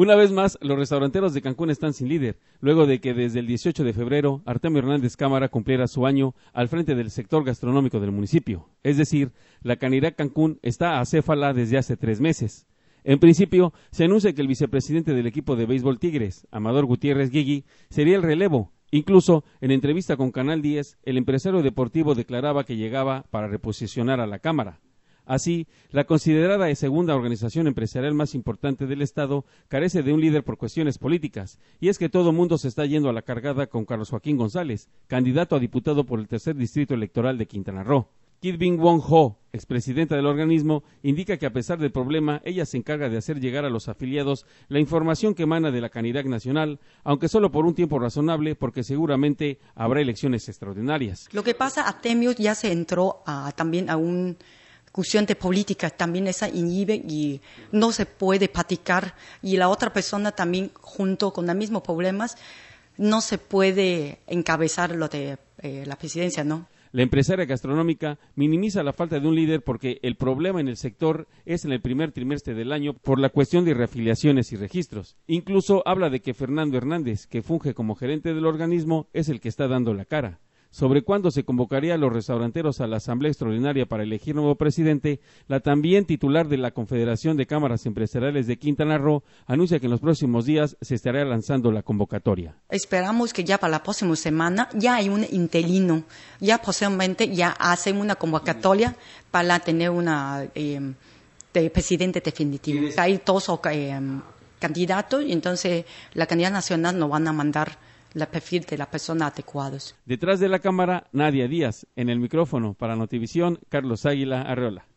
Una vez más, los restauranteros de Cancún están sin líder, luego de que desde el 18 de febrero Artemio Hernández Cámara cumpliera su año al frente del sector gastronómico del municipio. Es decir, la canidad Cancún está acéfala desde hace tres meses. En principio, se anuncia que el vicepresidente del equipo de béisbol Tigres, Amador Gutiérrez Guigui, sería el relevo. Incluso, en entrevista con Canal 10, el empresario deportivo declaraba que llegaba para reposicionar a la Cámara. Así, la considerada e segunda organización empresarial más importante del Estado carece de un líder por cuestiones políticas, y es que todo mundo se está yendo a la cargada con Carlos Joaquín González, candidato a diputado por el tercer distrito electoral de Quintana Roo. Kit Bing Wong Ho, expresidenta del organismo, indica que a pesar del problema, ella se encarga de hacer llegar a los afiliados la información que emana de la Canidad Nacional, aunque solo por un tiempo razonable, porque seguramente habrá elecciones extraordinarias. Lo que pasa, ya se entró también a un cuestión de política también esa inhibe y no se puede platicar y la otra persona también junto con los mismos problemas no se puede encabezar lo de eh, la presidencia, ¿no? La empresaria gastronómica minimiza la falta de un líder porque el problema en el sector es en el primer trimestre del año por la cuestión de reafiliaciones y registros. Incluso habla de que Fernando Hernández, que funge como gerente del organismo, es el que está dando la cara sobre cuándo se convocaría a los restauranteros a la Asamblea Extraordinaria para elegir nuevo presidente, la también titular de la Confederación de Cámaras Empresariales de Quintana Roo anuncia que en los próximos días se estará lanzando la convocatoria. Esperamos que ya para la próxima semana ya hay un interino, ya posiblemente ya hacen una convocatoria para tener un em, presidente definitivo. Hay dos eh, candidatos y entonces la candidata nacional no van a mandar el perfil de las personas adecuadas. Detrás de la cámara, Nadia Díaz. En el micrófono, para Notivisión, Carlos Águila Arreola.